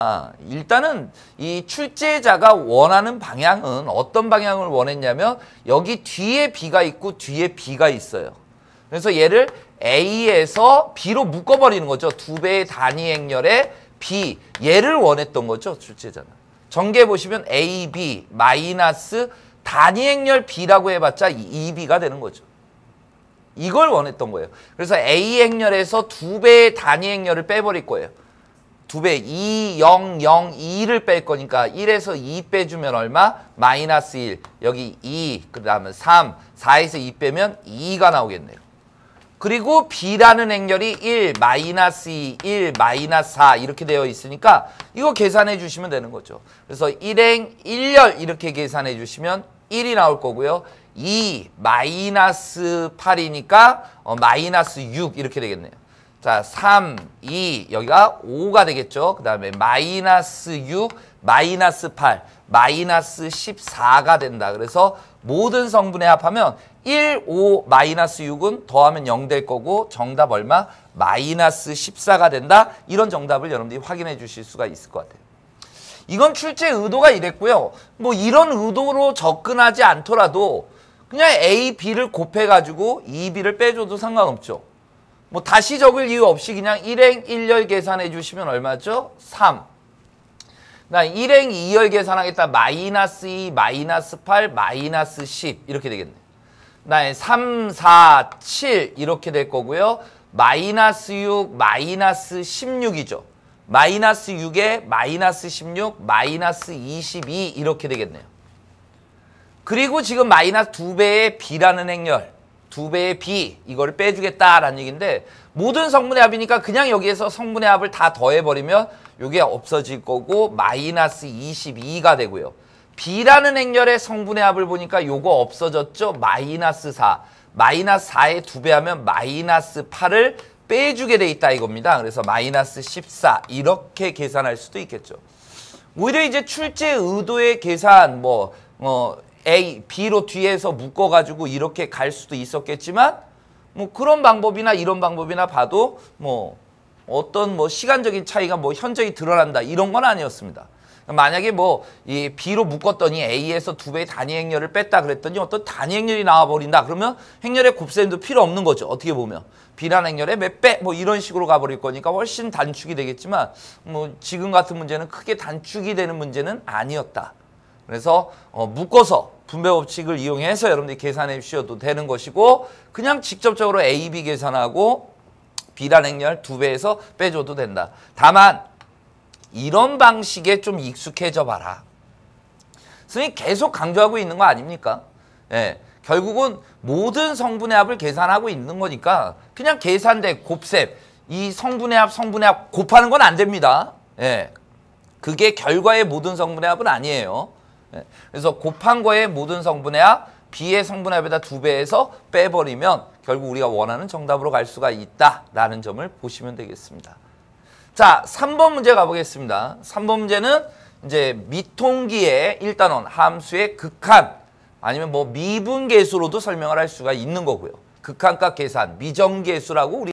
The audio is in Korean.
아, 일단은 이 출제자가 원하는 방향은 어떤 방향을 원했냐면 여기 뒤에 B가 있고 뒤에 B가 있어요. 그래서 얘를 A에서 B로 묶어버리는 거죠. 두 배의 단위 행렬에 B, 얘를 원했던 거죠. 출제자는. 전개 보시면 AB 마이너스 단위 행렬 B라고 해봤자 2B가 되는 거죠. 이걸 원했던 거예요. 그래서 A 행렬에서 두 배의 단위 행렬을 빼버릴 거예요. 두배 2002를 뺄 거니까 1에서 2 빼주면 얼마? 마이너스 1 여기 2 그다음에 3 4에서 2 빼면 2가 나오겠네요 그리고 B라는 행렬이 1, 마이너스 2, 1, 마이너스 4 이렇게 되어 있으니까 이거 계산해 주시면 되는 거죠. 그래서 1행 1열 이렇게 계산해 주시면 1이 나올 거고요. 2, 마이너스 8이니까 어, 마이너스 6 이렇게 되겠네요. 자, 3, 2, 여기가 5가 되겠죠. 그 다음에 마이너스 6, 마이너스 8, 마이너스 14가 된다. 그래서 모든 성분에 합하면 1, 5, 마이너스 6은 더하면 0 될 거고 정답 얼마? 마이너스 14가 된다. 이런 정답을 여러분들이 확인해 주실 수가 있을 것 같아요. 이건 출제 의도가 이랬고요. 뭐 이런 의도로 접근하지 않더라도 그냥 A, B를 곱해가지고 E, B를 빼줘도 상관없죠. 뭐 다시 적을 이유 없이 그냥 일행 일열 계산해 주시면 얼마죠? 3. 나 일행 2열 계산하겠다. 마이너스 2, 마이너스 8, 마이너스 10 이렇게 되겠네. 나 3, 4, 7 이렇게 될 거고요. 마이너스 6, 마이너스 16이죠. 마이너스 6에 마이너스 16, 마이너스 22 이렇게 되겠네요. 그리고 지금 마이너스 2배의 B라는 행렬. 두 배의 b 이거를 빼주겠다라는 얘기인데 모든 성분의 합이니까 그냥 여기에서 성분의 합을 다 더해버리면 이게 없어질 거고 마이너스 22가 되고요. b라는 행렬의 성분의 합을 보니까 요거 없어졌죠? 마이너스 4. 마이너스 4에두 배 하면 마이너스 8을 빼주게 돼 있다 이겁니다. 그래서 마이너스 14 이렇게 계산할 수도 있겠죠. 오히려 이제 출제 의도의 계산 뭐 어, A, B로 뒤에서 묶어가지고 이렇게 갈 수도 있었겠지만 뭐 그런 방법이나 이런 방법이나 봐도 뭐 어떤 뭐 시간적인 차이가 뭐 현저히 드러난다 이런 건 아니었습니다. 만약에 뭐 이 B로 묶었더니 A에서 두 배의 단위 행렬을 뺐다 그랬더니 어떤 단위 행렬이 나와버린다 그러면 행렬의 곱셈도 필요 없는 거죠 어떻게 보면 B란 행렬의 몇배 뭐 이런 식으로 가버릴 거니까 훨씬 단축이 되겠지만 뭐 지금 같은 문제는 크게 단축이 되는 문제는 아니었다 그래서 어, 묶어서 분배 법칙을 이용해서 여러분들이 계산해 주셔도 되는 것이고 그냥 직접적으로 A, B 계산하고 B란 행렬 2 배에서 빼줘도 된다. 다만 이런 방식에 좀 익숙해져 봐라. 선생님 계속 강조하고 있는 거 아닙니까? 예. 결국은 모든 성분의 합을 계산하고 있는 거니까 그냥 계산대 곱셈 이 성분의 합 성분의 합 곱하는 건 안 됩니다. 예. 그게 결과의 모든 성분의 합은 아니에요. 예. 그래서 곱한 거의 모든 성분에합 B의 성분의 합에다 두배에서 빼버리면 결국 우리가 원하는 정답으로 갈 수가 있다라는 점을 보시면 되겠습니다. 자, 3번 문제 가보겠습니다. 3번 문제는 이제 미통기의 1단원 함수의 극한 아니면 뭐 미분계수로도 설명을 할 수가 있는 거고요. 극한값 계산, 미정계수라고 우리